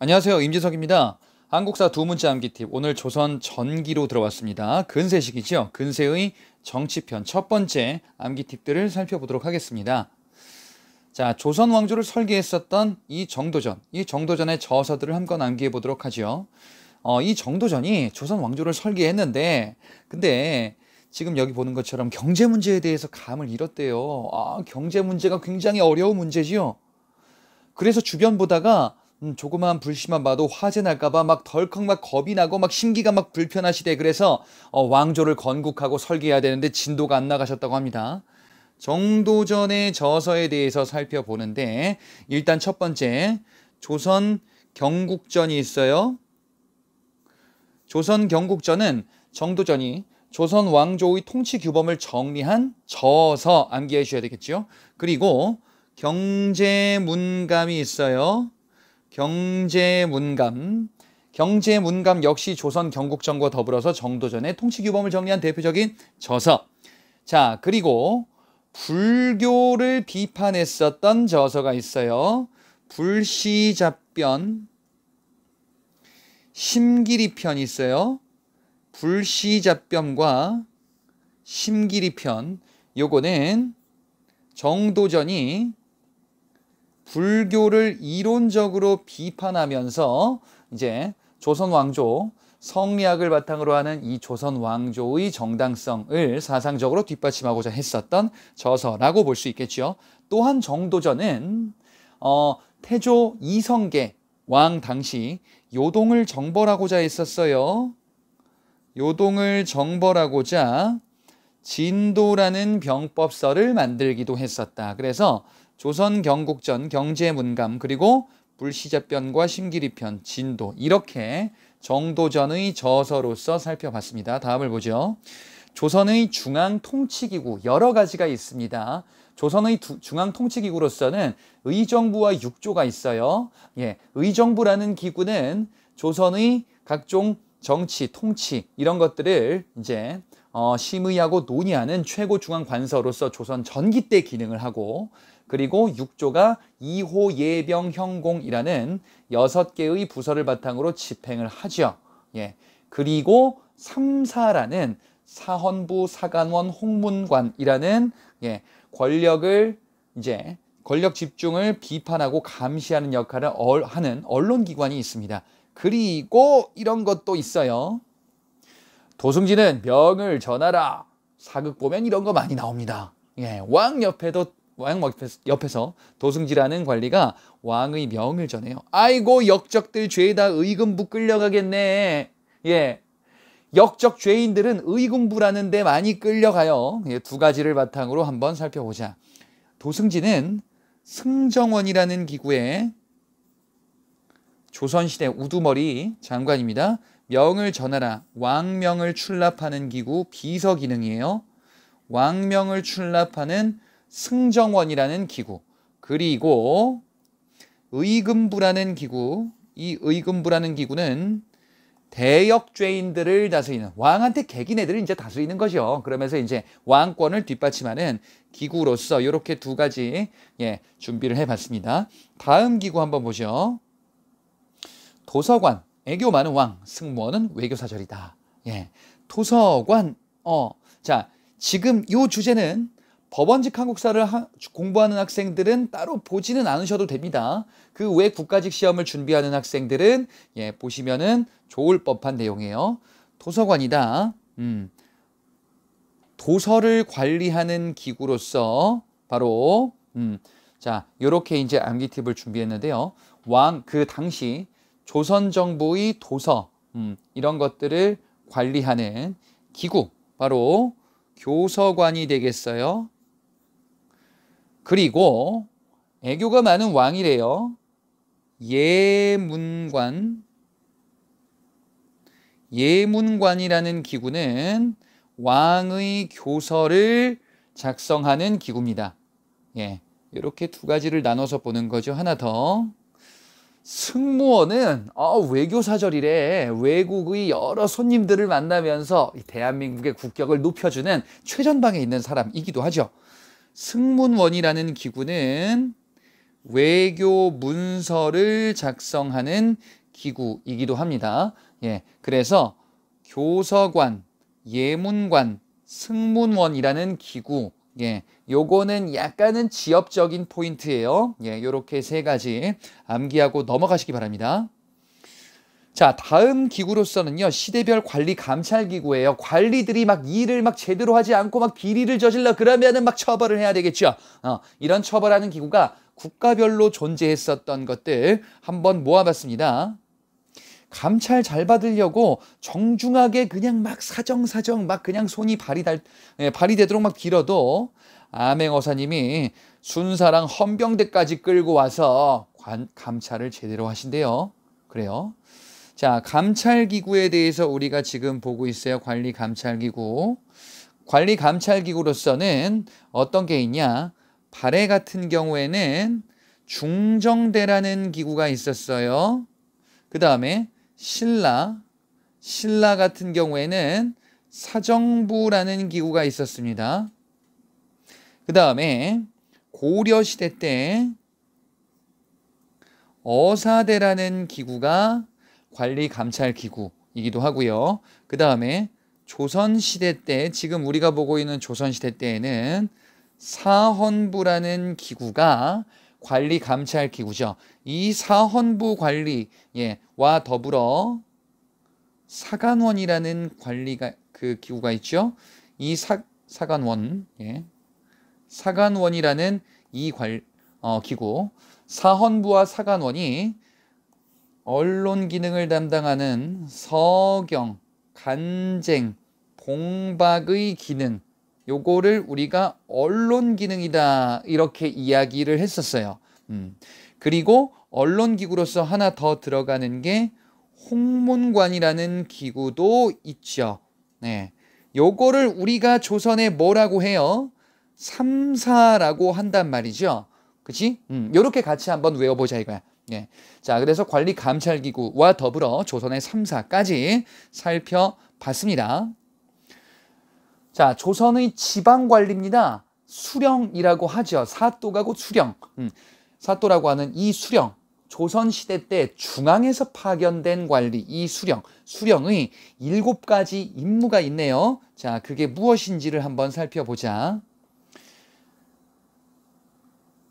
안녕하세요. 임지석입니다 한국사 두 문자 암기 팁. 오늘 조선 전기로 들어왔습니다. 근세식이죠. 근세의 정치편 첫 번째 암기 팁들을 살펴보도록 하겠습니다. 자, 조선 왕조를 설계했었던 이 정도전, 이 정도전의 저서들을 한번 암기해 보도록 하죠. 어, 이 정도전이 조선 왕조를 설계했는데, 근데 지금 여기 보는 것처럼 경제 문제에 대해서 감을 잃었대요. 아, 경제 문제가 굉장히 어려운 문제지요. 그래서 주변 보다가 음, 조그만 불씨만 봐도 화재 날까봐 막 덜컥 막 겁이 나고 막 심기가 막 불편하시대 그래서 어, 왕조를 건국하고 설계해야 되는데 진도가 안 나가셨다고 합니다. 정도전의 저서에 대해서 살펴보는데 일단 첫 번째 조선 경국전이 있어요. 조선 경국전은 정도전이 조선 왕조의 통치 규범을 정리한 저서 암기해 주셔야 되겠죠. 그리고 경제문감이 있어요. 경제문감 경제문감 역시 조선 경국정과 더불어서 정도전의 통치규범을 정리한 대표적인 저서 자 그리고 불교를 비판했었던 저서가 있어요 불시잡변 심기리편이 있어요 불시잡변과 심기리편 요거는 정도전이 불교를 이론적으로 비판하면서 이제 조선 왕조 성리학을 바탕으로 하는 이 조선 왕조의 정당성을 사상적으로 뒷받침하고자 했었던 저서라고 볼 수 있겠죠. 또한 정도전은 어, 태조 이성계 왕 당시 요동을 정벌하고자 했었어요. 요동을 정벌하고자 진도라는 병법서를 만들기도 했었다. 그래서 조선 경국전 경제 문감 그리고 불시자변과 심기리편 진도 이렇게 정도전의 저서로서 살펴봤습니다. 다음을 보죠. 조선의 중앙 통치기구 여러 가지가 있습니다. 조선의 중앙 통치기구로서는 의정부와 육조가 있어요. 예, 의정부라는 기구는 조선의 각종 정치, 통치 이런 것들을 이제 어, 심의하고 논의하는 최고 중앙 관서로서 조선 전기 때 기능을 하고 그리고 6조가 2호 예병형공이라는 6개의 부서를 바탕으로 집행을 하죠. 예. 그리고 3, 사라는 사헌부 사관원 홍문관이라는 예, 권력을 이제 권력 집중을 비판하고 감시하는 역할을 얼, 하는 언론기관이 있습니다. 그리고 이런 것도 있어요. 도승진은 명을 전하라. 사극 보면 이런 거 많이 나옵니다. 예, 왕 옆에도 왕 옆에서 도승지라는 관리가 왕의 명을 전해요. 아이고 역적들 죄다 의금부 끌려가겠네. 예. 역적 죄인들은 의금부라는 데 많이 끌려가요. 예, 두 가지를 바탕으로 한번 살펴보자. 도승지는 승정원이라는 기구에 조선시대 우두머리 장관입니다. 명을 전하라. 왕명을 출납하는 기구 비서 기능이에요. 왕명을 출납하는 승정원이라는 기구, 그리고 의금부라는 기구, 이 의금부라는 기구는 대역죄인들을 다스리는 왕한테 개기네들을 이제 다스리는 거죠. 그러면서 이제 왕권을 뒷받침하는 기구로서 이렇게 두 가지 예, 준비를 해봤습니다. 다음 기구 한번 보죠. 도서관, 애교 많은 왕, 승무원은 외교사절이다. 예, 도서관, 어, 자, 지금 요 주제는 법원직 한국사를 하, 공부하는 학생들은 따로 보지는 않으셔도 됩니다. 그 외 국가직 시험을 준비하는 학생들은 예, 보시면은 좋을 법한 내용이에요. 도서관이다. 음. 도서를 관리하는 기구로서 바로 음. 자, 요렇게 이제 암기 팁을 준비했는데요. 왕 그 당시 조선 정부의 도서 음, 이런 것들을 관리하는 기구 바로 교서관이 되겠어요. 그리고 애교가 많은 왕이래요. 예문관. 예문관이라는 기구는 왕의 교서를 작성하는 기구입니다. 예. 이렇게 두 가지를 나눠서 보는 거죠. 하나 더. 승무원은 어, 아, 외교 사절이래 외국의 여러 손님들을 만나면서 대한민국의 국격을 높여주는 최전방에 있는 사람이기도 하죠. 승문원이라는 기구는 외교 문서를 작성하는 기구이기도 합니다. 예, 그래서 교서관, 예문관, 승문원이라는 기구, 예, 요거는 약간은 지역적인 포인트예요. 예, 요렇게 세 가지 암기하고 넘어가시기 바랍니다. 자, 다음 기구로서는요, 시대별 관리 감찰 기구예요. 관리들이 막 일을 막 제대로 하지 않고 막 비리를 저질러 그러면은 막 처벌을 해야 되겠죠. 어, 이런 처벌하는 기구가 국가별로 존재했었던 것들 한번 모아봤습니다. 감찰 잘 받으려고 정중하게 그냥 막 사정사정 막 그냥 손이 발이 달 예, 발이 되도록 막 길어도 암행어사님이 순사랑 헌병대까지 끌고 와서 관, 감찰을 제대로 하신대요. 그래요. 자, 감찰기구에 대해서 우리가 지금 보고 있어요. 관리 감찰기구. 관리 감찰기구로서는 어떤 게 있냐? 발해 같은 경우에는 중정대라는 기구가 있었어요. 그 다음에 신라, 신라 같은 경우에는 사정부라는 기구가 있었습니다. 그 다음에 고려시대 때 어사대라는 기구가 관리 감찰 기구이기도 하고요. 그 다음에 조선시대 때 지금 우리가 보고 있는 조선시대 때에는 사헌부라는 기구가 관리 감찰 기구죠. 이 사헌부 관리와 더불어 사관원이라는 관리가 그 기구가 있죠. 이 사, 사관원, 예. 사관원이라는 이 관, 어, 기구, 사헌부와 사관원이 언론 기능을 담당하는 서경, 간쟁, 봉박의 기능 요거를 우리가 언론 기능이다 이렇게 이야기를 했었어요. 음. 그리고 언론 기구로서 하나 더 들어가는 게 홍문관이라는 기구도 있죠. 네. 요거를 우리가 조선에 뭐라고 해요? 삼사라고 한단 말이죠. 그치? 음, 요렇게 같이 한번 외워보자 이거야. 예. 자, 그래서 관리 감찰 기구와 더불어 조선의 3사까지 살펴봤습니다. 자, 조선의 지방 관리입니다. 수령이라고 하죠. 사또가 고 수령. 음, 사또라고 하는 이 수령. 조선 시대 때 중앙에서 파견된 관리 이 수령. 수령의 일곱 가지 임무가 있네요. 자, 그게 무엇인지를 한번 살펴보자.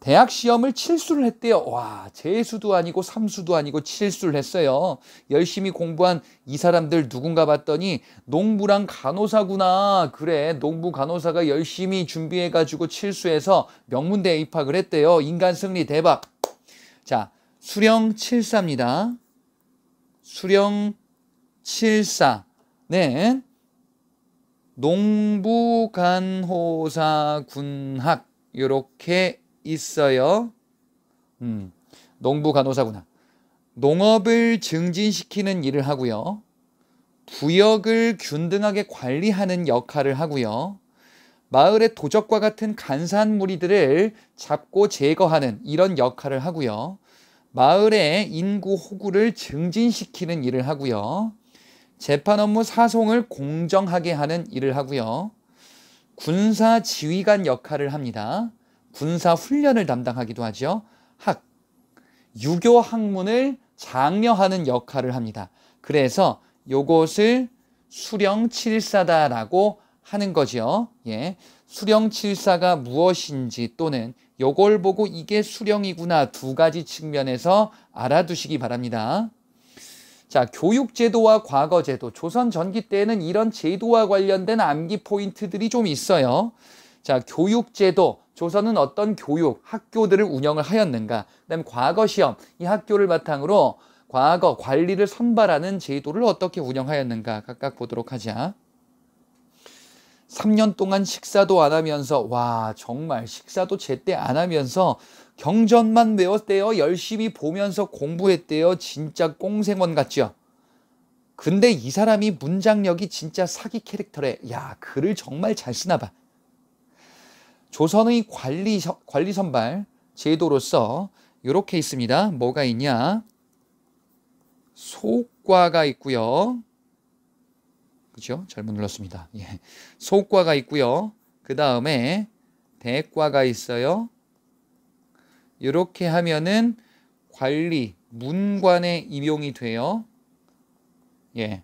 대학 시험을 7수를 했대요. 와, 재수도 아니고 삼수도 아니고 7수를 했어요. 열심히 공부한 이 사람들 누군가 봤더니 농부랑 간호사구나. 그래, 농부 간호사가 열심히 준비해가지고 7수해서 명문대에 입학을 했대요. 인간 승리 대박. 자, 수령 7사입니다 수령 7사 네. 농부 간호사 군학. 이렇게 있어요. 음, 농부 간호사구나. 농업을 증진시키는 일을 하고요. 부역을 균등하게 관리하는 역할을 하고요. 마을의 도적과 같은 간산한 무리들을 잡고 제거하는 이런 역할을 하고요. 마을의 인구 호구를 증진시키는 일을 하고요. 재판 업무 사송을 공정하게 하는 일을 하고요. 군사 지휘관 역할을 합니다. 군사 훈련을 담당하기도 하죠. 학, 유교 학문을 장려하는 역할을 합니다. 그래서 요것을 수령 칠사다라고 하는 거지요. 예. 수령 칠사가 무엇인지 또는 요걸 보고 이게 수령이구나 두 가지 측면에서 알아두시기 바랍니다. 자, 교육제도와 과거제도, 조선 전기 때에는 이런 제도와 관련된 암기 포인트들이 좀 있어요. 자, 교육제도, 조선은 어떤 교육, 학교들을 운영을 하였는가? 그다음에 과거 시험, 이 학교를 바탕으로 과거 관리를 선발하는 제도를 어떻게 운영하였는가 각각 보도록 하자. 3년 동안 식사도 안 하면서 와 정말 식사도 제때 안 하면서 경전만 외웠대요. 열심히 보면서 공부했대요. 진짜 꽁생원 같죠. 근데 이 사람이 문장력이 진짜 사기 캐릭터래. 야 글을 정말 잘 쓰나 봐. 조선의 관리, 관리 선발 제도로서 이렇게 있습니다. 뭐가 있냐? 소과가 있고요. 그죠 잘못 눌렀습니다. 예. 소과가 있고요. 그 다음에 대과가 있어요. 이렇게 하면은 관리 문관에 임용이 돼요. 예.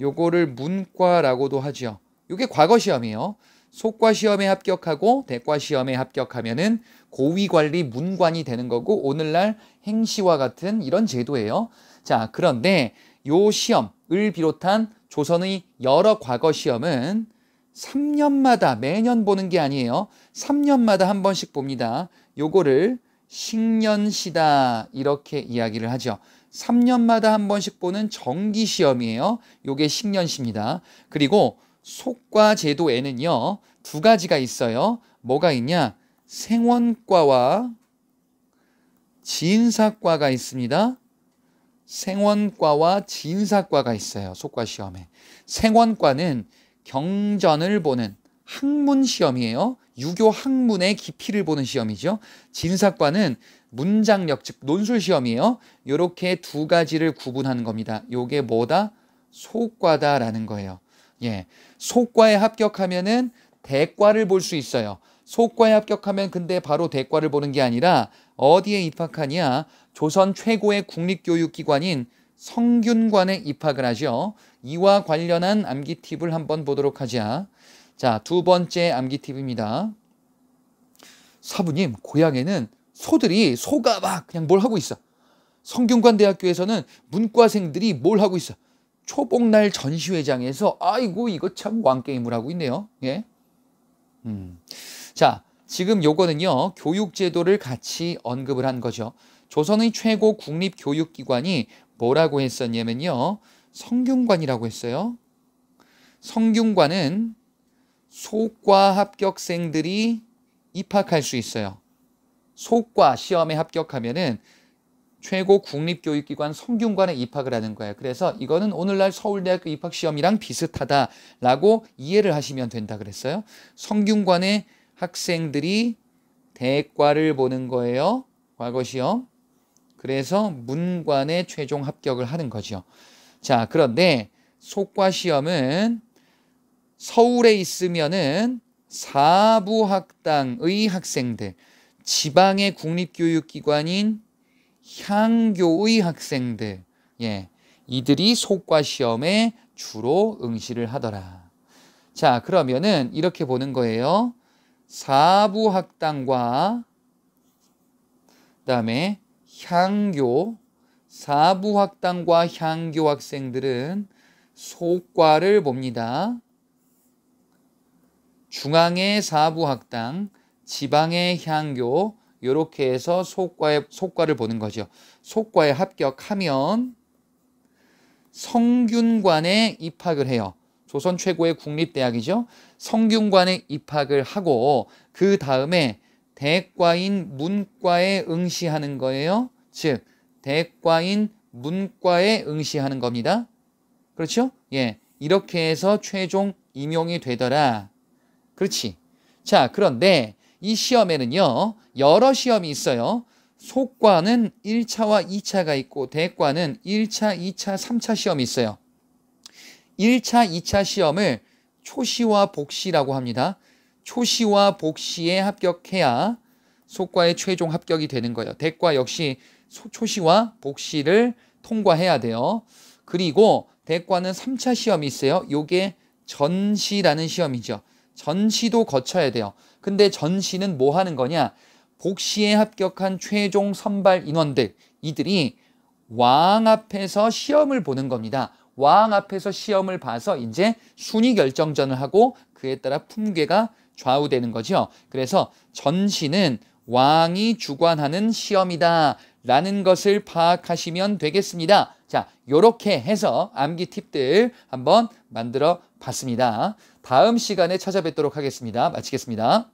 요거를 문과라고도 하죠. 요게 과거 시험이에요. 속과 시험에 합격하고 대과 시험에 합격하면은 고위관리 문관이 되는 거고 오늘날 행시와 같은 이런 제도예요. 자, 그런데 요 시험을 비롯한 조선의 여러 과거 시험은 3년마다 매년 보는 게 아니에요. 3년마다 한 번씩 봅니다. 요거를 식년시다 이렇게 이야기를 하죠. 3년마다 한 번씩 보는 정기 시험이에요. 요게 식년시입니다. 그리고 속과 제도에는요. 두 가지가 있어요. 뭐가 있냐? 생원과와 진사과가 있습니다. 생원과와 진사과가 있어요. 속과 시험에. 생원과는 경전을 보는 학문 시험이에요. 유교 학문의 깊이를 보는 시험이죠. 진사과는 문장력 즉 논술 시험이에요. 이렇게 두 가지를 구분하는 겁니다. 요게 뭐다? 소과다라는 거예요. 예. 속과에 합격하면은 대과를 볼 수 있어요. 속과에 합격하면 근데 바로 대과를 보는 게 아니라 어디에 입학하냐? 조선 최고의 국립교육기관인 성균관에 입학을 하죠. 이와 관련한 암기 팁을 한번 보도록 하자. 자, 두 번째 암기 팁입니다. 사부님, 고향에는 소들이 소가 막 그냥 뭘 하고 있어. 성균관 대학교에서는 문과생들이 뭘 하고 있어. 초복날 전시회장에서 아이고 이거 참 왕게임을 하고 있네요. 예. 음. 자, 지금 요거는요. 교육 제도를 같이 언급을 한 거죠. 조선의 최고 국립 교육 기관이 뭐라고 했었냐면요. 성균관이라고 했어요. 성균관은 소과 합격생들이 입학할 수 있어요. 소과 시험에 합격하면은 최고 국립교육기관 성균관에 입학을 하는 거예요. 그래서 이거는 오늘날 서울대학교 입학시험이랑 비슷하다라고 이해를 하시면 된다 그랬어요. 성균관의 학생들이 대과를 보는 거예요. 과거시험. 그래서 문관에 최종 합격을 하는 거죠. 자, 그런데 속과시험은 서울에 있으면은 사부학당의 학생들, 지방의 국립교육기관인 향교의 학생들 예 이들이 속과 시험에 주로 응시를 하더라. 자, 그러면은 이렇게 보는 거예요. 사부 학당과 그다음에 향교 사부 학당과 향교 학생들은 속과를 봅니다. 중앙의 사부 학당, 지방의 향교, 이렇게 해서 소과의 소과를 보는 거죠. 소과에 합격하면 성균관에 입학을 해요. 조선 최고의 국립대학이죠. 성균관에 입학을 하고 그 다음에 대과인 문과에 응시하는 거예요. 즉 대과인 문과에 응시하는 겁니다. 그렇죠? 예. 이렇게 해서 최종 임용이 되더라. 그렇지. 자, 그런데 이 시험에는요. 여러 시험이 있어요. 속과는 1차와 2차가 있고 대과는 1차, 2차, 3차 시험이 있어요. 1차, 2차 시험을 초시와 복시라고 합니다. 초시와 복시에 합격해야 속과의 최종 합격이 되는 거예요. 대과 역시 초시와 복시를 통과해야 돼요. 그리고 대과는 3차 시험이 있어요. 요게 전시라는 시험이죠. 전시도 거쳐야 돼요. 근데 전시는 뭐 하는 거냐? 복시에 합격한 최종 선발 인원들 이들이 왕 앞에서 시험을 보는 겁니다. 왕 앞에서 시험을 봐서 이제 순위 결정전을 하고 그에 따라 품계가 좌우되는 거죠. 그래서 전시는 왕이 주관하는 시험이다 라는 것을 파악하시면 되겠습니다. 자, 요렇게 해서 암기 팁들 한번 만들어 봤습니다. 다음 시간에 찾아뵙도록 하겠습니다. 마치겠습니다.